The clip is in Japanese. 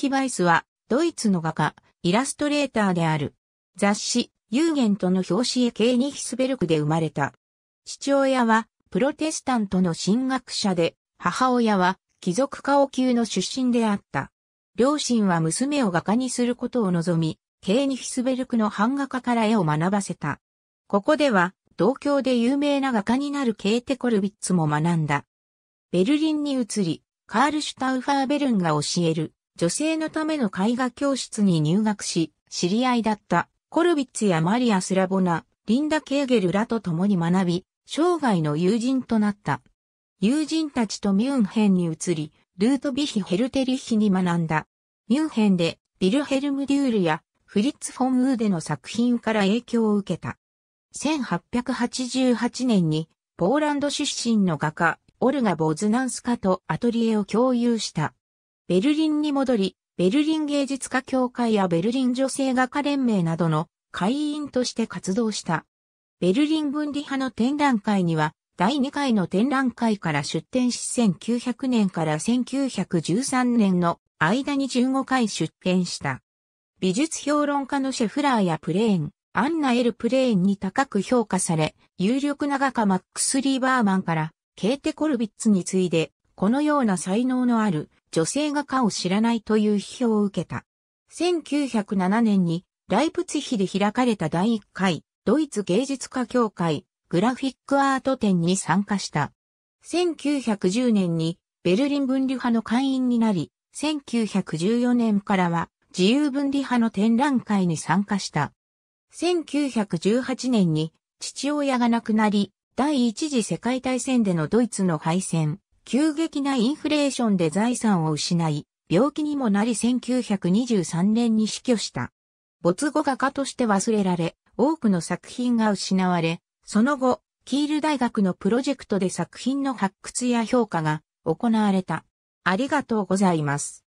キ・バイスは、ドイツの画家、イラストレーターである。雑誌、ユーゲントの表紙絵ケーニヒスベルクで生まれた。父親は、プロテスタントの神学者で、母親は、貴族家を級の出身であった。両親は娘を画家にすることを望み、ケーニヒスベルクの版画家から絵を学ばせた。ここでは、同郷で有名な画家になるケーテ・コルビッツも学んだ。ベルリンに移り、カール・シュタウファーベルンが教える女性のための絵画教室に入学し、知り合いだったコルビッツやマリア・スラボナ、リンダ・ケーゲルらと共に学び、生涯の友人となった。友人たちとミュンヘンに移り、ルートビヒ・ヘルテリヒに学んだ。ミュンヘンで、ビルヘルム・デュールやフリッツ・フォン・ウーデの作品から影響を受けた。1888年に、ポーランド出身の画家、オルガ・ボズナンスカとアトリエを共有した。ベルリンに戻り、ベルリン芸術家協会やベルリン女性画家連盟などの会員として活動した。ベルリン分離派の展覧会には、第2回の展覧会から出展し1900年から1913年の間に15回出展した。美術評論家のシェフラーやプレーン、アンナ・エル・プレーンに高く評価され、有力な画家マックス・リーバーマンから、ケーテ・コルビッツに次いで、このような才能のある女性画家を知らないという批評を受けた。1907年にライプツヒで開かれた第1回ドイツ芸術家協会グラフィックアート展に参加した。1910年にベルリン分離派の会員になり、1914年からは自由分離派の展覧会に参加した。1918年に父親が亡くなり、第一次世界大戦でのドイツの敗戦、急激なインフレーションで財産を失い、病気にもなり1923年に死去した。没後画家として忘れられ、多くの作品が失われ、その後、キール大学のプロジェクトで作品の発掘や評価が行われた。ありがとうございます。